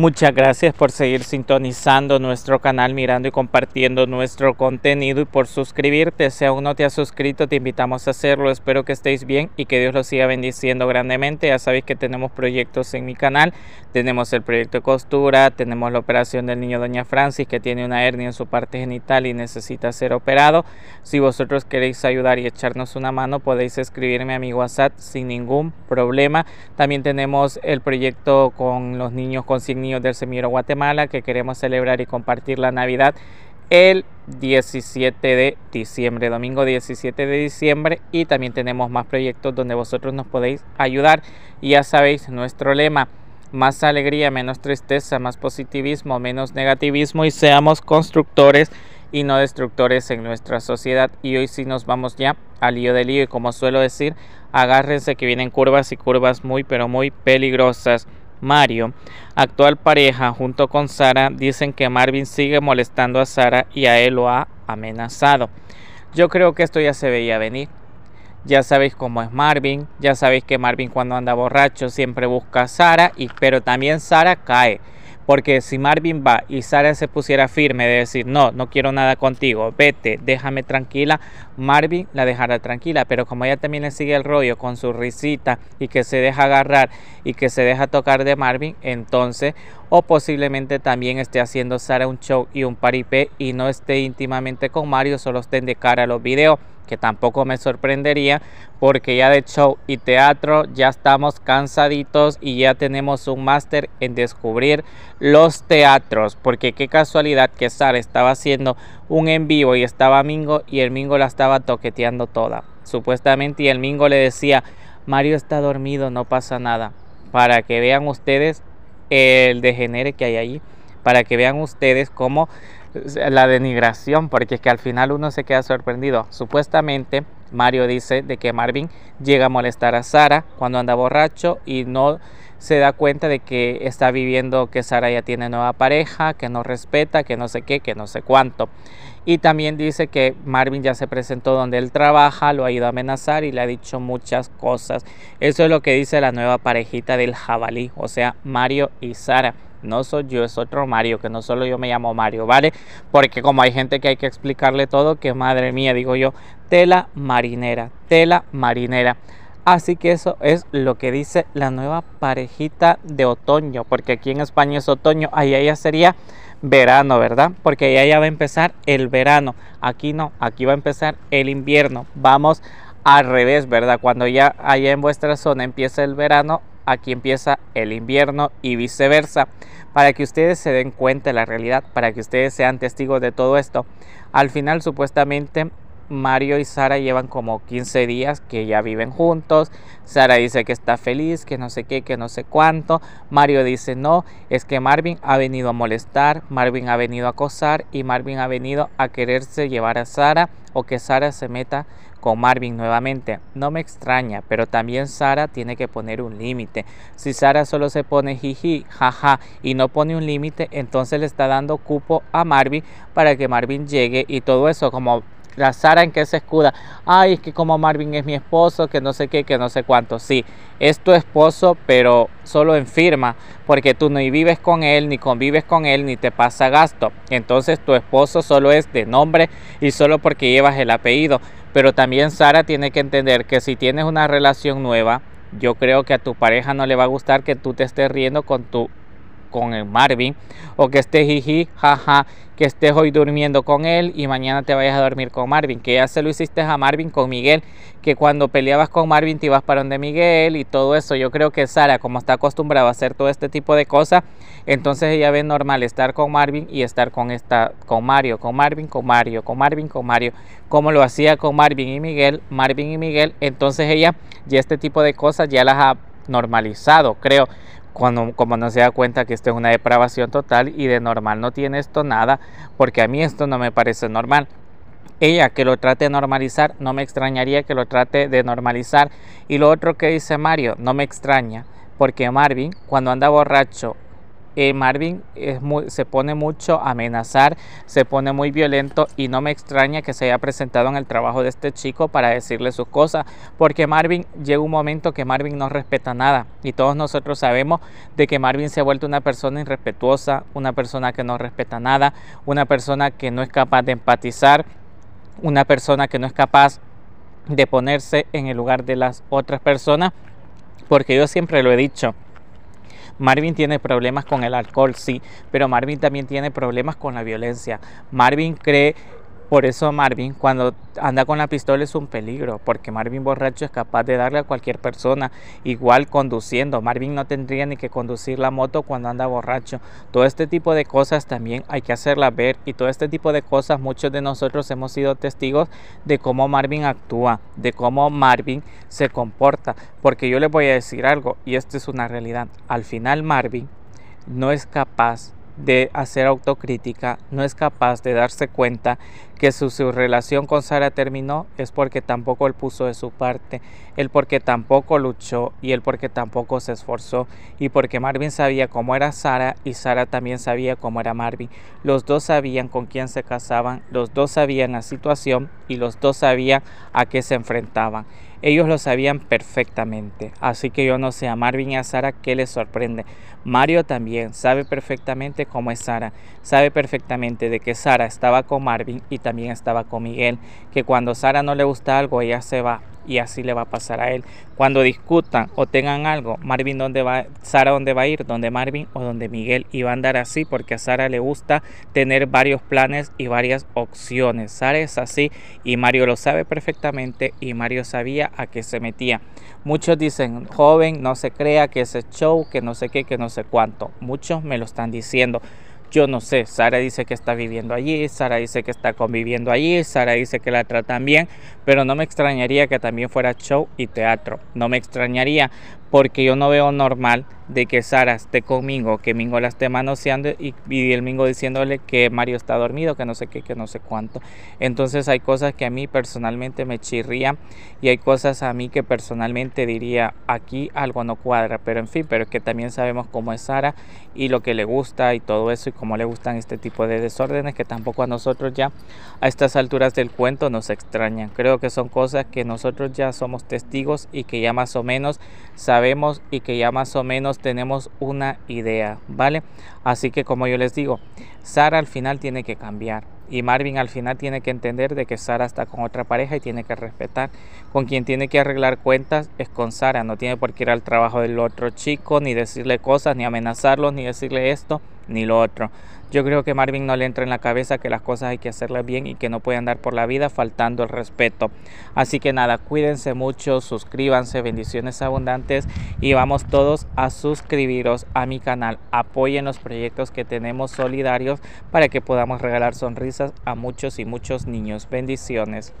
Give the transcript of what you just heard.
Muchas gracias por seguir sintonizando nuestro canal, mirando y compartiendo nuestro contenido y por suscribirte. Si aún no te has suscrito, te invitamos a hacerlo. Espero que estéis bien y que Dios los siga bendiciendo grandemente. Ya sabéis que tenemos proyectos en mi canal. Tenemos el proyecto de costura, tenemos la operación del niño Doña Francis que tiene una hernia en su parte genital y necesita ser operado. Si vosotros queréis ayudar y echarnos una mano, podéis escribirme a mi WhatsApp sin ningún problema. También tenemos el proyecto con los niños con signos del Semillero Guatemala que queremos celebrar y compartir la Navidad el 17 de diciembre, domingo 17 de diciembre y también tenemos más proyectos donde vosotros nos podéis ayudar. Y ya sabéis nuestro lema, más alegría, menos tristeza, más positivismo, menos negativismo y seamos constructores y no destructores en nuestra sociedad. Y hoy sí nos vamos ya al lío del lío y como suelo decir, agárrense que vienen curvas y curvas muy pero muy peligrosas. Mario, actual pareja, junto con Sara, dicen que Marvin sigue molestando a Sara y a él lo ha amenazado. Yo creo que esto ya se veía venir. Ya sabéis cómo es Marvin, ya sabéis que Marvin cuando anda borracho siempre busca a Sara, y, pero también Sara cae. Porque si Marvin va y Sara se pusiera firme de decir, no, no quiero nada contigo, vete, déjame tranquila, Marvin la dejará tranquila. Pero como ella también le sigue el rollo con su risita y que se deja agarrar y que se deja tocar de Marvin, entonces o posiblemente también esté haciendo Sara un show y un paripé y no esté íntimamente con Mario, solo estén de cara a los videos, que tampoco me sorprendería porque ya de show y teatro ya estamos cansaditos y ya tenemos un máster en descubrir los teatros, porque qué casualidad que Sara estaba haciendo un en vivo y estaba Mingo y el Mingo la estaba toqueteando toda, supuestamente y el Mingo le decía, Mario está dormido, no pasa nada. Para que vean ustedes el degenere que hay ahí, para que vean ustedes cómo la denigración, porque es que al final uno se queda sorprendido. Supuestamente Mario dice de que Marvin llega a molestar a Sara cuando anda borracho y no se da cuenta de que está viviendo que Sara ya tiene nueva pareja, que no respeta, que no sé qué, que no sé cuánto. Y también dice que Marvin ya se presentó donde él trabaja, lo ha ido a amenazar y le ha dicho muchas cosas. Eso es lo que dice la nueva parejita del jabalí, o sea, Mario y Sara. No soy yo, es otro Mario, que no solo yo me llamo Mario, ¿vale? Porque como hay gente que hay que explicarle todo, que madre mía, digo yo, tela marinera, tela marinera. Así que eso es lo que dice la nueva parejita de otoño, porque aquí en España es otoño, ahí ella sería verano, ¿verdad? Porque allá ya va a empezar el verano. Aquí no, aquí va a empezar el invierno. Vamos al revés, ¿verdad? Cuando ya allá en vuestra zona empieza el verano, aquí empieza el invierno y viceversa. Para que ustedes se den cuenta de la realidad, para que ustedes sean testigos de todo esto. Al final, supuestamente, Mario y Sara llevan como 15 días que ya viven juntos. Sara dice que está feliz, que no sé qué, que no sé cuánto. Mario dice no, es que Marvin ha venido a molestar, Marvin ha venido a acosar y Marvin ha venido a quererse llevar a Sara o que Sara se meta con Marvin nuevamente. No me extraña, pero también Sara tiene que poner un límite. Si Sara solo se pone jiji, jaja y no pone un límite, entonces le está dando cupo a Marvin para que Marvin llegue y todo eso como la Sara en que se escuda, ay, es que como Marvin es mi esposo, que no sé qué, que no sé cuánto. Sí, es tu esposo, pero solo en firma, porque tú ni vives con él, ni convives con él, ni te pasa gasto. Entonces tu esposo solo es de nombre y solo porque llevas el apellido. Pero también Sara tiene que entender que si tienes una relación nueva, yo creo que a tu pareja no le va a gustar que tú te estés riendo con tu con el Marvin o que estés jiji, jaja, que estés hoy durmiendo con él y mañana te vayas a dormir con Marvin, que ya se lo hiciste a Marvin con Miguel, que cuando peleabas con Marvin te ibas para donde Miguel y todo eso. Yo creo que Sara, como está acostumbrada a hacer todo este tipo de cosas, entonces ella ve normal estar con Marvin y estar con esta con Mario, con Marvin, con Mario, con Marvin, con Mario, como lo hacía con Marvin y Miguel, Marvin y Miguel, entonces ella ya este tipo de cosas ya las ha normalizado, creo cuando, como no se da cuenta que esto es una depravación total y de normal no tiene esto nada, porque a mí esto no me parece normal. Ella que lo trate de normalizar, no me extrañaría que lo trate de normalizar. Y lo otro que dice Mario, no me extraña, porque Marvin, cuando anda borracho eh, Marvin se pone mucho a amenazar, se pone muy violento y no me extraña que se haya presentado en el trabajo de este chico para decirle sus cosas, porque Marvin llega un momento que Marvin no respeta nada y todos nosotros sabemos de que Marvin se ha vuelto una persona irrespetuosa, una persona que no respeta nada, una persona que no es capaz de empatizar, una persona que no es capaz de ponerse en el lugar de las otras personas, porque yo siempre lo he dicho, Marvin tiene problemas con el alcohol, sí, pero Marvin también tiene problemas con la violencia. Marvin cree por eso Marvin cuando anda con la pistola es un peligro, porque Marvin borracho es capaz de darle a cualquier persona, igual conduciendo. Marvin no tendría ni que conducir la moto cuando anda borracho. Todo este tipo de cosas también hay que hacerla ver y todo este tipo de cosas muchos de nosotros hemos sido testigos de cómo Marvin actúa, de cómo Marvin se comporta, porque yo les voy a decir algo y esto es una realidad. Al final Marvin no es capaz de hacer autocrítica, no es capaz de darse cuenta que su, su relación con Sara terminó, es porque tampoco él puso de su parte, el porque tampoco luchó y el porque tampoco se esforzó y porque Marvin sabía cómo era Sara y Sara también sabía cómo era Marvin. Los dos sabían con quién se casaban, los dos sabían la situación y los dos sabían a qué se enfrentaban. Ellos lo sabían perfectamente, así que yo no sé a Marvin y a Sara qué les sorprende. Mario también sabe perfectamente cómo es Sara, sabe perfectamente de que Sara estaba con Marvin y también estaba con Miguel, que cuando Sara no le gusta algo ella se va, y así le va a pasar a él. Cuando discutan o tengan algo, Marvin dónde va, Sara dónde va a ir, donde Marvin o donde Miguel y va a andar así porque a Sara le gusta tener varios planes y varias opciones. Sara es así y Mario lo sabe perfectamente y Mario sabía a qué se metía. Muchos dicen, joven, no se crea que ese show, que no sé qué, que no sé cuánto. Muchos me lo están diciendo yo no sé, Sara dice que está viviendo allí, Sara dice que está conviviendo allí, Sara dice que la tratan bien, pero no me extrañaría que también fuera show y teatro, no me extrañaría porque yo no veo normal de que Sara esté conmigo, que Mingo la esté manoseando y, y, el Mingo diciéndole que Mario está dormido, que no sé qué, que no sé cuánto. Entonces hay cosas que a mí personalmente me chirría y hay cosas a mí que personalmente diría aquí algo no cuadra, pero en fin, pero es que también sabemos cómo es Sara y lo que le gusta y todo eso y cómo le gustan este tipo de desórdenes que tampoco a nosotros ya a estas alturas del cuento nos extrañan. Creo que son cosas que nosotros ya somos testigos y que ya más o menos sabemos sabemos y que ya más o menos tenemos una idea, ¿vale? Así que como yo les digo, Sara al final tiene que cambiar y Marvin al final tiene que entender de que Sara está con otra pareja y tiene que respetar. Con quien tiene que arreglar cuentas es con Sara, no tiene por qué ir al trabajo del otro chico, ni decirle cosas, ni amenazarlos, ni decirle esto ni lo otro. Yo creo que Marvin no le entra en la cabeza que las cosas hay que hacerlas bien y que no puede andar por la vida faltando el respeto. Así que nada, cuídense mucho, suscríbanse, bendiciones abundantes y vamos todos a suscribiros a mi canal. Apoyen los proyectos que tenemos solidarios para que podamos regalar sonrisas a muchos y muchos niños. Bendiciones.